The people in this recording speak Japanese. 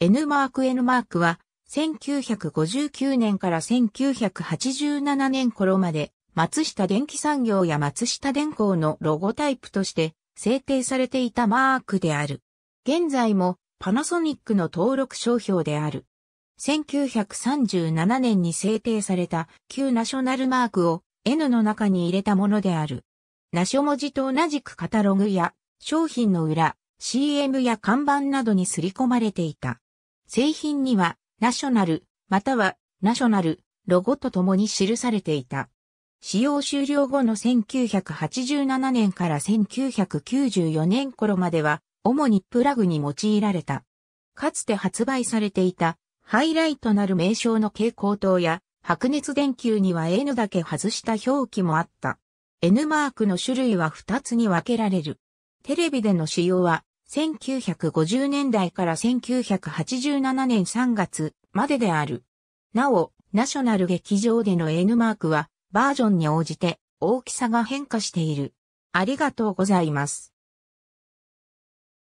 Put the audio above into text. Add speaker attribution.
Speaker 1: N マーク N マークは、1959年から1987年頃まで、松下電機産業や松下電工のロゴタイプとして制定されていたマークである。現在もパナソニックの登録商標である。1937年に制定された旧ナショナルマークを N の中に入れたものである。ナショ文字と同じくカタログや商品の裏、CM や看板などにすり込まれていた。製品には、ナショナル、または、ナショナル、ロゴと共に記されていた。使用終了後の1987年から1994年頃までは、主にプラグに用いられた。かつて発売されていた、ハイライトなる名称の蛍光灯や、白熱電球には N だけ外した表記もあった。N マークの種類は2つに分けられる。テレビでの使用は、1950年代から1987年3月までである。なお、ナショナル劇場での N マークはバージョンに応じて大きさが変化している。ありがとうございま
Speaker 2: す。